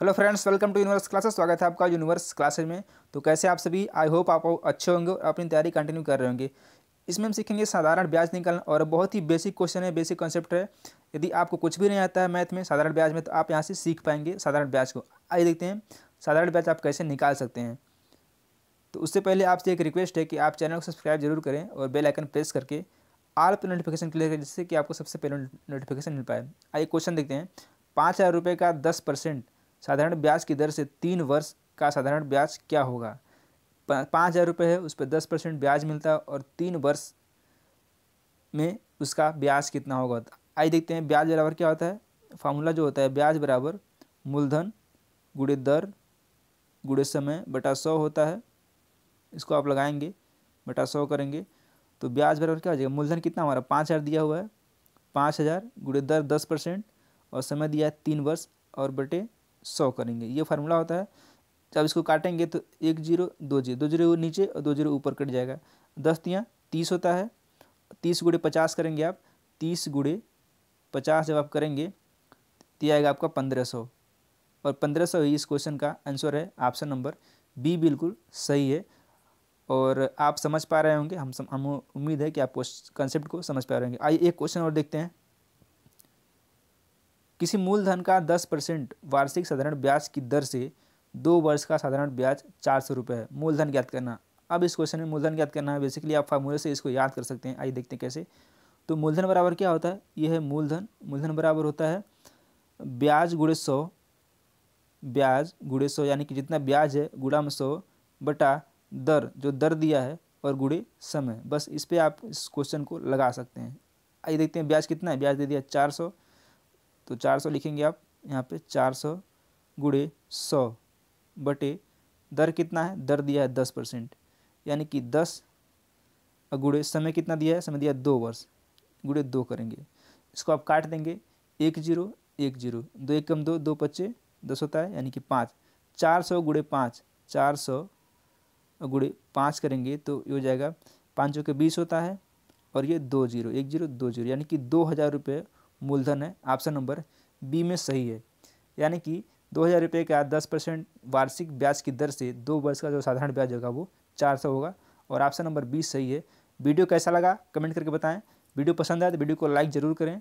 hello friends welcome to universe classes स्वागत है आपका यूनिवर्स क्लासेस में तो कैसे आप सभी आई होप आप अच्छे होंगे और अपनी तैयारी कंटिन्यू कर रहे होंगे इसमें हम सीखेंगे साधारण ब्याज निकालना और बहुत ही बेसिक क्वेश्चन है बेसिक कॉन्सेप्ट है यदि आपको कुछ भी नहीं आता है मैथ में साधारण ब्याज में तो आप यहाँ से सीख पाएंगे साधारण ब्याज को आइए देखते हैं साधारण ब्याज आप कैसे निकाल सकते हैं तो उससे पहले आपसे एक रिक्वेस्ट है कि आप चैनल को सब्सक्राइब जरूर करें और बेल आइकन प्रेस करके आल पर नोटिफिकेशन क्लियर करें जिससे कि आपको सबसे पहले नोटिफिकेशन मिल पाए आइए क्वेश्चन देखते हैं पाँच हज़ार रुपये का दस परसेंट साधारण ब्याज की दर से तीन वर्ष का साधारण ब्याज क्या होगा पाँच हज़ार रुपये है उस पर दस परसेंट ब्याज मिलता है और तीन वर्ष में उसका ब्याज कितना होगा तो आइए देखते हैं ब्याज बराबर क्या होता है फार्मूला जो होता है ब्याज बराबर मूलधन गुड़े दर गुड़े समय बटा सौ होता है इसको आप लगाएंगे बटा सौ करेंगे तो ब्याज बराबर क्या हो जाएगा मूलधन कितना हमारा पाँच हज़ार दिया हुआ है पाँच हज़ार गुड़े दर दस परसेंट और समय दिया है तीन वर्ष और बटे सौ करेंगे ये फार्मूला होता है जब इसको काटेंगे तो एक जीरो दो जीरो दो जीरो नीचे और दो जीरो ऊपर कट जाएगा दस दियाँ तीस होता है तीस गुड़े पचास करेंगे आप तीस गुड़े पचास जब आप करेंगे तो आएगा आपका पंद्रह सौ और पंद्रह सौ इस क्वेश्चन का आंसर है ऑप्शन नंबर बी बिल्कुल सही है और आप समझ पा रहे होंगे हम सम, हम उम्मीद है कि आप कंसेप्ट को समझ पा रहे होंगे आइए एक क्वेश्चन और देखते हैं किसी मूलधन का दस परसेंट वार्षिक साधारण ब्याज की दर से दो वर्ष का साधारण ब्याज चार सौ रुपये है मूलधन ज्ञात करना अब इस क्वेश्चन में मूलधन ज्ञात करना है बेसिकली आप फार्मूले से इसको याद कर सकते हैं आइए देखते हैं कैसे तो मूलधन बराबर क्या होता है यह है मूलधन मूलधन बराबर होता है ब्याज गुड़े सौ ब्याज गुड़े सौ यानी कि जितना ब्याज है गुड़ा में सौ बटा दर जो दर दिया है और गुड़े समय बस इस पर आप इस क्वेश्चन को लगा सकते हैं आइए देखते हैं ब्याज कितना है ब्याज दे दिया चार सौ तो चार सौ लिखेंगे आप यहाँ पे चार सौ गुड़े सौ बटे दर कितना है दर दिया है दस परसेंट यानी कि दस गुड़े समय कितना दिया है समय दिया दो वर्ष गुड़े दो करेंगे इसको आप काट देंगे एक जीरो एक जीरो दो एक कम दो दो पच्चे दस होता है यानी कि पाँच चार सौ गुड़े पाँच चार सौ गुड़े पाँच करेंगे तो ये हो जाएगा पाँच सौ के बीस होता है और ये दो जीरो एक जीरो दो जीरो यानी कि दो हज़ार रुपये मूलधन है ऑप्शन नंबर बी में सही है यानी कि दो हज़ार रुपये का दस परसेंट वार्षिक ब्याज की दर से दो वर्ष का जो साधारण ब्याज होगा वो चार सौ होगा और ऑप्शन नंबर बी सही है वीडियो कैसा लगा कमेंट करके बताएं वीडियो पसंद आए तो वीडियो को लाइक ज़रूर करें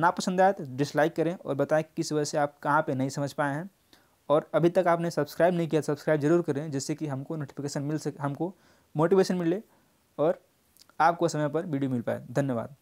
ना पसंद आए तो डिसलाइक करें और बताएं कि किस वजह से आप कहाँ पे नहीं समझ पाए हैं और अभी तक आपने सब्सक्राइब नहीं किया सब्सक्राइब तो जरूर करें जिससे कि हमको नोटिफिकेशन मिल सके हमको मोटिवेशन मिले और आपको समय पर वीडियो मिल पाए धन्यवाद